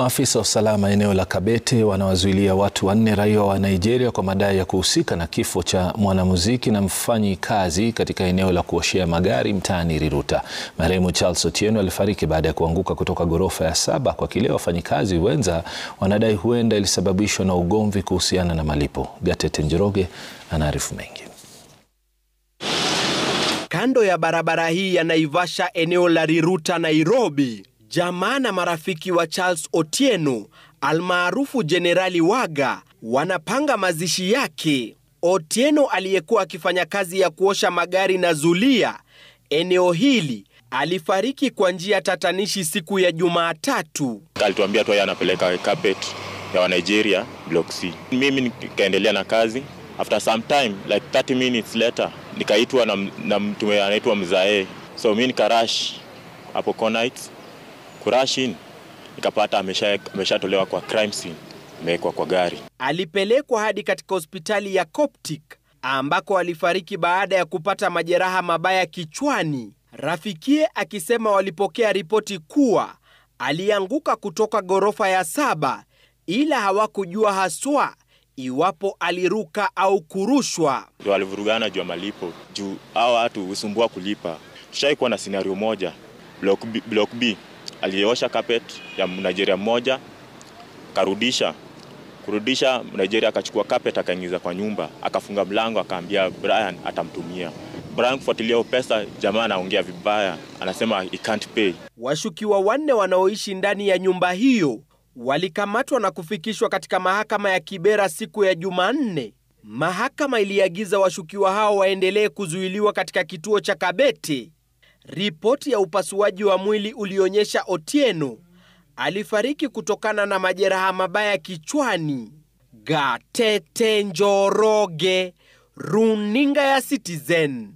Maafisa wa usalama eneo la Kabete wanawazuilia watu wanne raia wa Nigeria kwa madai ya kuhusika na kifo cha mwanamuziki na mfanyi kazi katika eneo la kuoshea magari mtaani Riruta. Marehemu Charles Otieno alifariki baada ya kuanguka kutoka ghorofa ya saba kwa kile wafanyikazi wenza wanadai huenda ilisababishwa na ugomvi kuhusiana na malipo. Gatete Njoroge anaarifu mengi. Kando ya barabara hii ya Naivasha eneo la Riruta Nairobi Jamaa na marafiki wa Charles Otieno almaarufu Jenerali Waga wanapanga mazishi yake. Otieno aliyekuwa akifanya kazi ya kuosha magari na zulia eneo hili alifariki kwa njia tatanishi siku ya Jumatatu. Alituambia tu yeye anapeleka carpet ya Wanigeria Nigeria block C. Mimi nikaendelea na kazi. After some time like 30 minutes later nikaitwa na, na mtu anaitwa Mzae, so mi nikarash hapo Conites kurashin, nikapata ameshatolewa amesha kwa crime scene, amewekwa kwa gari. Alipelekwa hadi katika hospitali ya Coptic ambako alifariki baada ya kupata majeraha mabaya kichwani. Rafikie akisema walipokea ripoti kuwa alianguka kutoka ghorofa ya saba, ila hawakujua haswa iwapo aliruka au kurushwa. Ndio walivurugana juu ya malipo, juu hao watu husumbua kulipa. Tushaikuwa na sinario moja block B, block B aliosha carpet ya Nigeria mmoja karudisha kurudisha Nigeria, akachukua carpet akaingiza kwa nyumba, akafunga mlango, akaambia Brian atamtumia Brian. Kufuatilia pesa, jamaa anaongea vibaya, anasema he can't pay. Washukiwa wanne wanaoishi ndani ya nyumba hiyo walikamatwa na kufikishwa katika mahakama ya Kibera siku ya Jumanne. Mahakama iliagiza washukiwa hao waendelee kuzuiliwa katika kituo cha Kabete Ripoti ya upasuaji wa mwili ulionyesha Otieno alifariki kutokana na majeraha mabaya kichwani. Gatete Njoroge, runinga ya Citizen.